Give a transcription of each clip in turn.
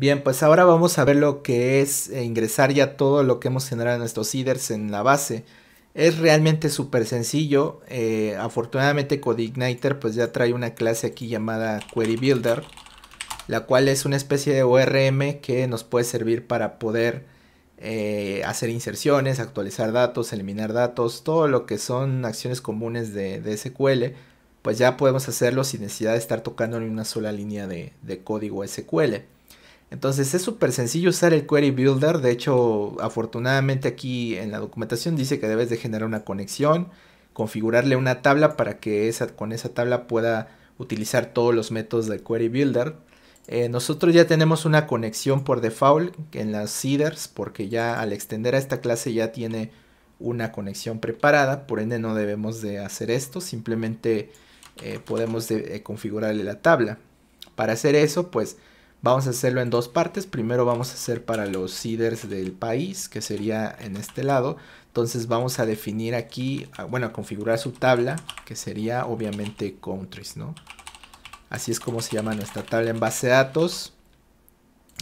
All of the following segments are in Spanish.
Bien, pues ahora vamos a ver lo que es eh, ingresar ya todo lo que hemos generado en nuestros seeders en la base. Es realmente súper sencillo. Eh, afortunadamente CodeIgniter pues ya trae una clase aquí llamada Query Builder, la cual es una especie de ORM que nos puede servir para poder eh, hacer inserciones, actualizar datos, eliminar datos, todo lo que son acciones comunes de, SQL, pues ya podemos hacerlo sin necesidad de estar tocando ni una sola línea de código SQL. Entonces es súper sencillo usar el Query Builder. De hecho, afortunadamente aquí en la documentación dice que debes de generar una conexión, configurarle una tabla para que esa, con esa tabla pueda utilizar todos los métodos del Query Builder. Eh, nosotros ya tenemos una conexión por default en las seeders porque ya al extender a esta clase ya tiene una conexión preparada, por ende no debemos de hacer esto, simplemente eh, podemos eh, configurarle la tabla. Para hacer eso, pues Vamos a hacerlo en dos partes. Primero vamos a hacer para los seeders del país, que sería en este lado. Entonces vamos a definir aquí, bueno, a configurar su tabla, que sería obviamente countries, ¿no? Así es como se llama nuestra tabla en base de datos.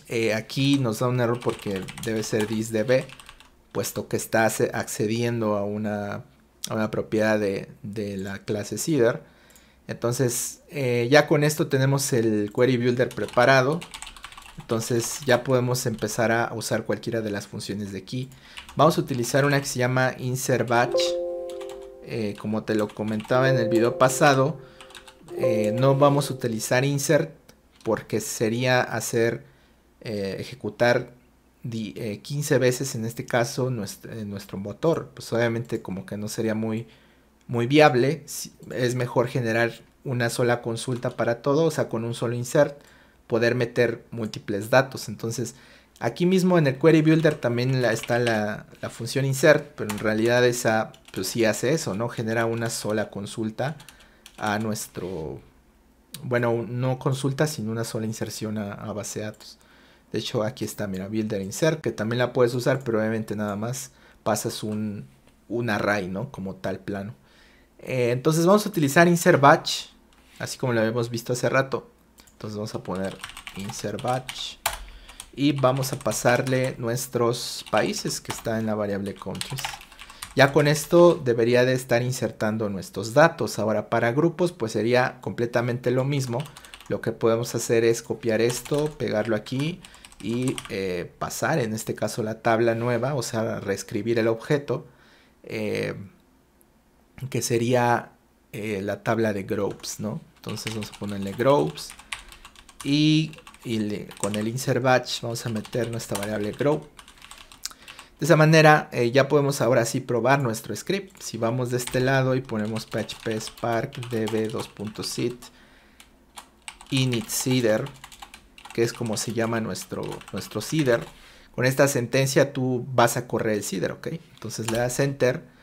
Eh, aquí nos da un error porque debe ser disdb, puesto que está accediendo a una, a una propiedad de, la clase seeder. Entonces eh, ya con esto tenemos el Query Builder preparado. Entonces ya podemos empezar a usar cualquiera de las funciones de aquí. Vamos a utilizar una que se llama insert batch. Eh, como te lo comentaba en el video pasado, eh, no vamos a utilizar insert porque sería hacer ejecutar 15 veces en este caso nuestro motor. Pues obviamente como que no sería muy muy viable. Es mejor generar una sola consulta para todo, o sea, con un solo insert, poder meter múltiples datos. Entonces, aquí mismo en el Query Builder también está la, función insert, pero en realidad esa, pues sí hace eso, ¿no? Genera una sola consulta a nuestro, bueno, no consulta, sino una sola inserción a, base de datos. De hecho, aquí está, mira, Builder Insert, que también la puedes usar, pero obviamente nada más pasas un, un array, ¿no? Como tal plano. Eh, entonces vamos a utilizar insert batch, así como lo habíamos visto hace rato. Entonces vamos a poner insert batch y vamos a pasarle nuestros países que está en la variable countries. Ya con esto debería de estar insertando nuestros datos. Ahora para grupos pues sería completamente lo mismo. Lo que podemos hacer es copiar esto, pegarlo aquí y eh, pasar en este caso la tabla nueva, o sea, reescribir el objeto. Eh, que sería eh, la tabla de groves, ¿no? Entonces vamos a ponerle groups y, con el insert batch vamos a meter nuestra variable group. De esa manera eh, ya podemos ahora sí probar nuestro script. Si vamos de este lado y ponemos php spark db 2.sit init seeder, que es como se llama nuestro, nuestro seeder, con esta sentencia tú vas a correr el seeder, ¿ok? Entonces le das enter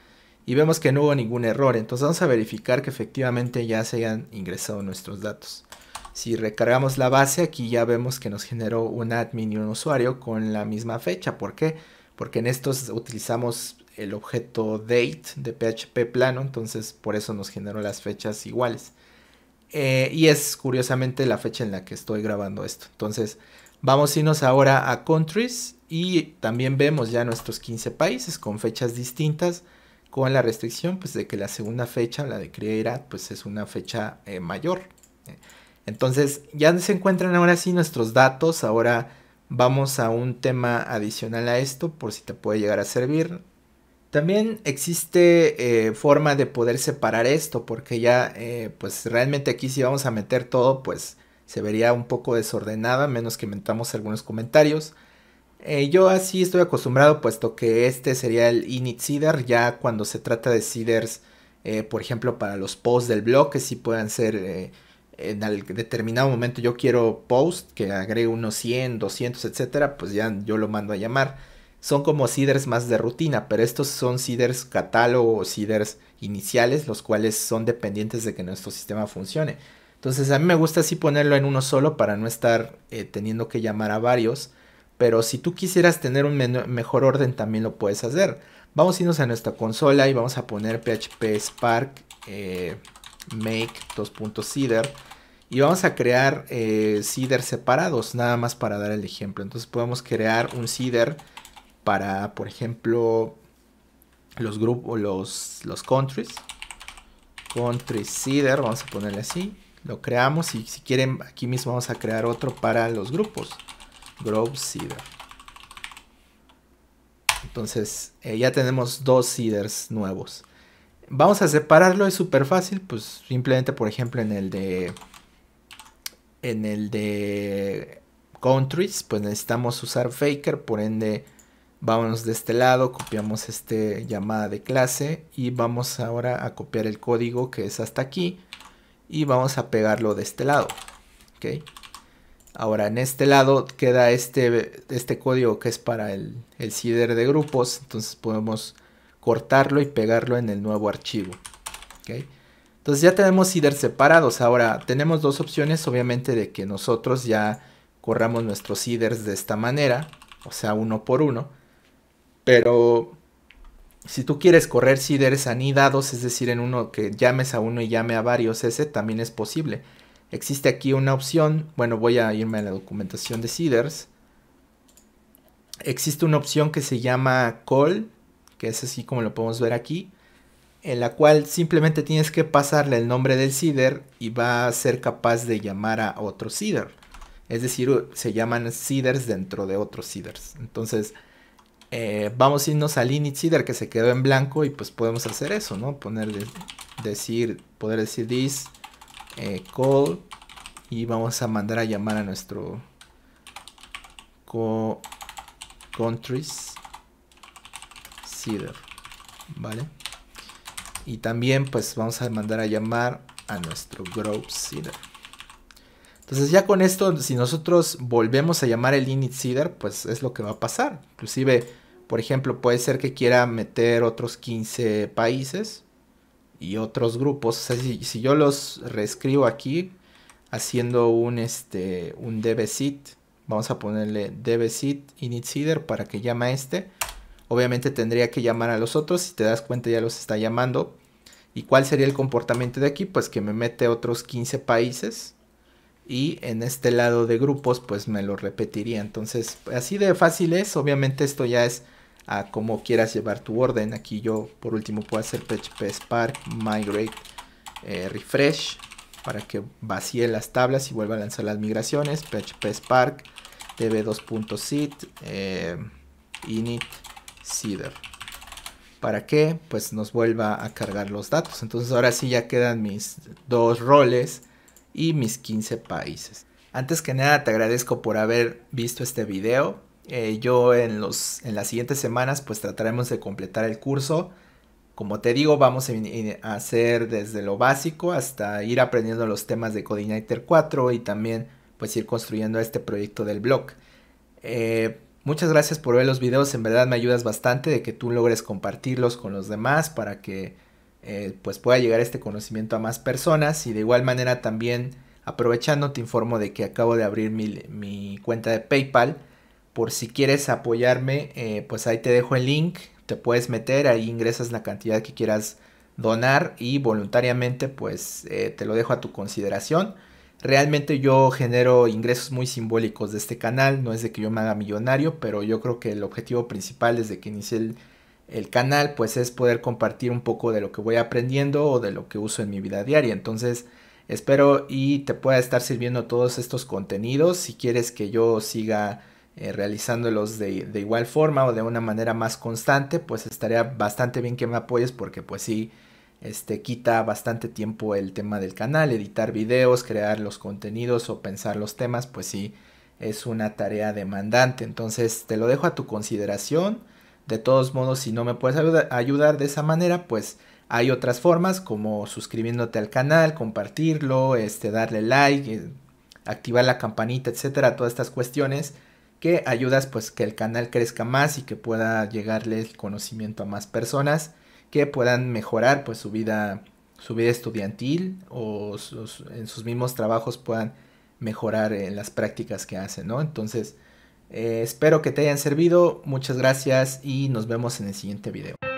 y vemos que no hubo ningún error. Entonces vamos a verificar que efectivamente ya se hayan ingresado nuestros datos. Si recargamos la base, aquí ya vemos que nos generó un admin y un usuario con la misma fecha. ¿Por qué? Porque en estos utilizamos el objeto date de PHP plano, entonces por eso nos generó las fechas iguales. Eh, y es curiosamente la fecha en la que estoy grabando esto. Entonces vamos a irnos ahora a countries y también vemos ya nuestros 15 países con fechas distintas con la restricción pues, de que la segunda fecha, la de Criera, pues es una fecha eh, mayor. Entonces ya se encuentran ahora sí nuestros datos, ahora vamos a un tema adicional a esto por si te puede llegar a servir. También existe eh, forma de poder separar esto porque ya eh, pues realmente aquí si vamos a meter todo pues se vería un poco desordenada menos que metamos algunos comentarios. Eh, yo así estoy acostumbrado, puesto que este sería el init seeder, ya cuando se trata de seeders, eh, por ejemplo, para los posts del blog, que sí puedan ser eh, en determinado momento yo quiero post, que agregue unos 100, 200, etcétera, pues ya yo lo mando a llamar. Son como seeders más de rutina, pero estos son seeders catálogo o seeders iniciales, los cuales son dependientes de que nuestro sistema funcione. Entonces a mí me gusta así ponerlo en uno solo para no estar teniendo que llamar a varios pero si tú quisieras tener un mejor orden también lo puedes hacer. Vamos a irnos a nuestra consola y vamos a poner php spark eh, make 2.cedar y vamos a crear eh, separados nada más para dar el ejemplo. Entonces podemos crear un sider para, por ejemplo, los grupos, los, los countries. Country sider, vamos a ponerle así. Lo creamos y si quieren aquí mismo vamos a crear otro para los grupos. Grove Entonces eh, ya tenemos dos seeders nuevos. Vamos a separarlo, es súper fácil. Pues simplemente, por ejemplo, en el de. En el de countries, pues necesitamos usar faker. Por ende, vámonos de este lado, copiamos este llamada de clase. Y vamos ahora a copiar el código que es hasta aquí. Y vamos a pegarlo de este lado. ¿Ok? Ahora, en este lado queda este, este, código que es para el, el e de grupos. Entonces podemos cortarlo y pegarlo en el nuevo archivo. Entonces ya tenemos seeders separados. Ahora, tenemos dos opciones, obviamente, de que nosotros ya corramos nuestros seeders de esta manera, o sea, uno por uno. Pero si tú quieres correr seeders anidados, es decir, en uno que llames a uno y llame a varios, ese también es posible. Existe aquí una opción, bueno, voy a irme a la documentación de Seeders. Existe una opción que se llama call, que es así como lo podemos ver aquí, en la cual simplemente tienes que pasarle el nombre del cider y va a ser capaz de llamar a otro Seeder. Es decir, se llaman Seeders dentro de otros Seeders. Entonces, eh, vamos a irnos al init Seeder que se quedó en blanco y pues podemos hacer eso, ¿no? decir, poder decir this eh, call y vamos a mandar a llamar a nuestro countries seeder, ¿vale? Y también pues vamos a mandar a llamar a nuestro group seeder. Entonces ya con esto, si nosotros volvemos a llamar el init seeder, pues es lo que va a pasar. Inclusive, por ejemplo, puede ser que quiera meter otros 15 países y otros grupos. O sea, si, yo los reescribo aquí haciendo un, este, un dbsit, vamos a ponerle dbsit initseeder para que llame a este. Obviamente tendría que llamar a los otros, si te das cuenta ya los está llamando. ¿Y cuál sería el comportamiento de aquí? Pues que me mete otros 15 países y en este lado de grupos pues me lo repetiría. Entonces así de fácil es, obviamente esto ya es a cómo quieras llevar tu orden. Aquí yo por último puedo hacer PHP Spark migrate eh, refresh para que vacíe las tablas y vuelva a lanzar las migraciones. PHP Spark db2.sit eh, init seeder. ¿Para que Pues nos vuelva a cargar los datos. Entonces ahora sí ya quedan mis dos roles y mis 15 países. Antes que nada te agradezco por haber visto este video. Eh, yo en, las siguientes semanas pues trataremos de completar el curso. Como te digo, vamos a, hacer desde lo básico hasta ir aprendiendo los temas de CodeIgniter 4 y también pues ir construyendo este proyecto del blog. Eh, muchas gracias por ver los videos, en verdad me ayudas bastante de que tú logres compartirlos con los demás para que eh, pues pueda llegar este conocimiento a más personas y de igual manera también aprovechando te informo de que acabo de abrir mi cuenta de PayPal por si quieres apoyarme, eh, pues ahí te dejo el link, te puedes meter, ahí ingresas la cantidad que quieras donar y voluntariamente pues eh, te lo dejo a tu consideración. Realmente yo genero ingresos muy simbólicos de este canal, no es de que yo me haga millonario, pero yo creo que el objetivo principal desde que inicié el, el canal pues es poder compartir un poco de lo que voy aprendiendo o de lo que uso en mi vida diaria. Entonces espero y te pueda estar sirviendo todos estos contenidos si quieres que yo siga eh, realizándolos de, igual forma o de una manera más constante, pues estaría bastante bien que me apoyes porque pues sí, este, quita bastante tiempo el tema del canal, editar videos, crear los contenidos o pensar los temas, pues sí, es una tarea demandante. Entonces te lo dejo a tu consideración. De todos modos, si no me puedes ayudar de esa manera, pues hay otras formas como suscribiéndote al canal, compartirlo, este, darle like, eh, activar la campanita, etcétera, todas estas cuestiones que ayudas pues que el canal crezca más y que pueda llegarle el conocimiento a más personas que puedan mejorar pues su vida su vida estudiantil o en sus mismos trabajos puedan mejorar en las prácticas que hacen, ¿no? Entonces, eh, espero que te hayan servido, muchas gracias y nos vemos en el siguiente video.